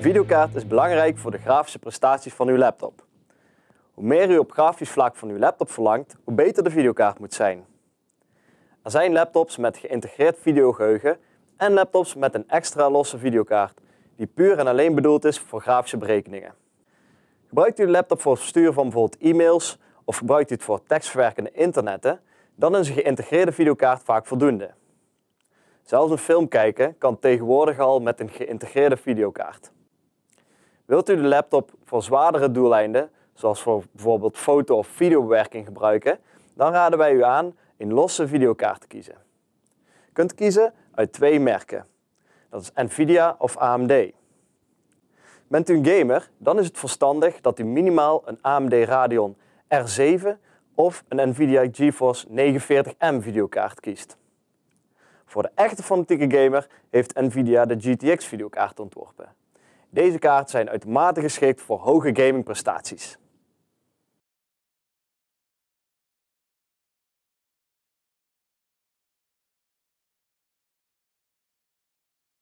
Een videokaart is belangrijk voor de grafische prestaties van uw laptop. Hoe meer u op grafisch vlak van uw laptop verlangt, hoe beter de videokaart moet zijn. Er zijn laptops met geïntegreerd videogeheugen en laptops met een extra losse videokaart, die puur en alleen bedoeld is voor grafische berekeningen. Gebruikt u de laptop voor het versturen van bijvoorbeeld e-mails of gebruikt u het voor tekstverwerkende internetten, dan is een geïntegreerde videokaart vaak voldoende. Zelfs een film kijken kan tegenwoordig al met een geïntegreerde videokaart. Wilt u de laptop voor zwaardere doeleinden, zoals voor bijvoorbeeld foto- of videobewerking gebruiken, dan raden wij u aan een losse videokaart te kiezen. U kunt kiezen uit twee merken. Dat is Nvidia of AMD. Bent u een gamer, dan is het verstandig dat u minimaal een AMD Radeon R7 of een Nvidia GeForce 940M videokaart kiest. Voor de echte fanatieke gamer heeft Nvidia de GTX videokaart ontworpen. Deze kaarten zijn uitermate geschikt voor hoge gamingprestaties.